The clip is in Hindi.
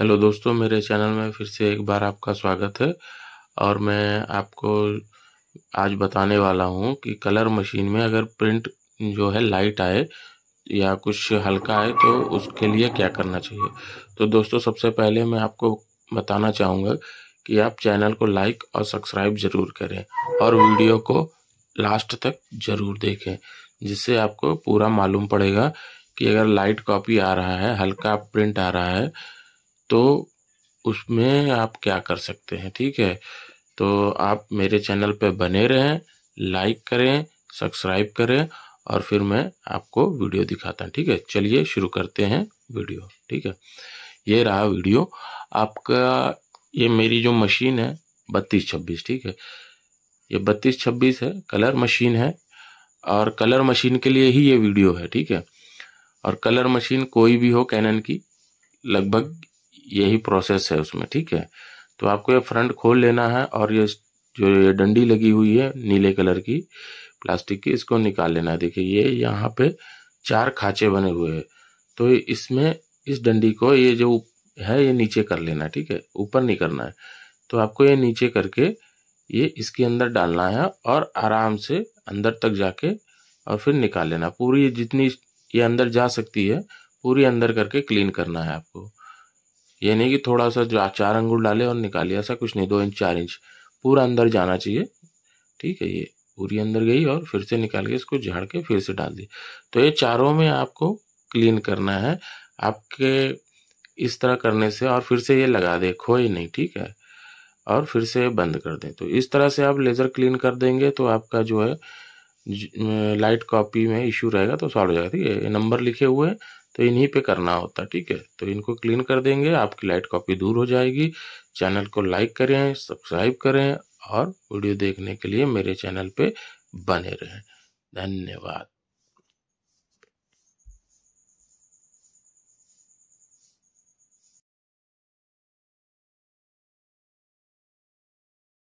हेलो दोस्तों मेरे चैनल में फिर से एक बार आपका स्वागत है और मैं आपको आज बताने वाला हूँ कि कलर मशीन में अगर प्रिंट जो है लाइट आए या कुछ हल्का आए तो उसके लिए क्या करना चाहिए तो दोस्तों सबसे पहले मैं आपको बताना चाहूँगा कि आप चैनल को लाइक और सब्सक्राइब ज़रूर करें और वीडियो को लास्ट तक ज़रूर देखें जिससे आपको पूरा मालूम पड़ेगा कि अगर लाइट कॉपी आ रहा है हल्का प्रिंट आ रहा है तो उसमें आप क्या कर सकते हैं ठीक है तो आप मेरे चैनल पे बने रहें लाइक करें सब्सक्राइब करें और फिर मैं आपको वीडियो दिखाता हूँ ठीक है चलिए शुरू करते हैं वीडियो ठीक है ये रहा वीडियो आपका ये मेरी जो मशीन है बत्तीस छब्बीस ठीक है ये बत्तीस छब्बीस है कलर मशीन है और कलर मशीन के लिए ही ये वीडियो है ठीक है और कलर मशीन कोई भी हो कैनन की लगभग यही प्रोसेस है उसमें ठीक है तो आपको ये फ्रंट खोल लेना है और ये जो ये डंडी लगी हुई है नीले कलर की प्लास्टिक की इसको निकाल लेना है देखिए ये यहाँ पे चार खाचे बने हुए हैं तो इसमें इस डंडी को ये जो है ये नीचे कर लेना है ठीक है ऊपर नहीं करना है तो आपको ये नीचे करके ये इसके अंदर डालना है और आराम से अंदर तक जाके और फिर निकाल लेना पूरी जितनी ये अंदर जा सकती है पूरी अंदर करके क्लीन करना है आपको ये नहीं कि थोड़ा सा चार अंगूर डाले और निकालिए ऐसा कुछ नहीं दो इंच चार इंच पूरा अंदर जाना चाहिए ठीक है ये पूरी अंदर गई और फिर से निकाल के इसको झाड़ के फिर से डाल दी तो ये चारों में आपको क्लीन करना है आपके इस तरह करने से और फिर से ये लगा दे खोए नहीं ठीक है और फिर से बंद कर दें तो इस तरह से आप लेज़र क्लीन कर देंगे तो आपका जो है लाइट कॉपी में इशू रहेगा तो सॉल्व हो जाएगा ठीक है नंबर लिखे हुए हैं तो इन्हीं पे करना होता है ठीक है तो इनको क्लीन कर देंगे आपकी लाइट कॉपी दूर हो जाएगी चैनल को लाइक करें सब्सक्राइब करें और वीडियो देखने के लिए मेरे चैनल पे बने रहें धन्यवाद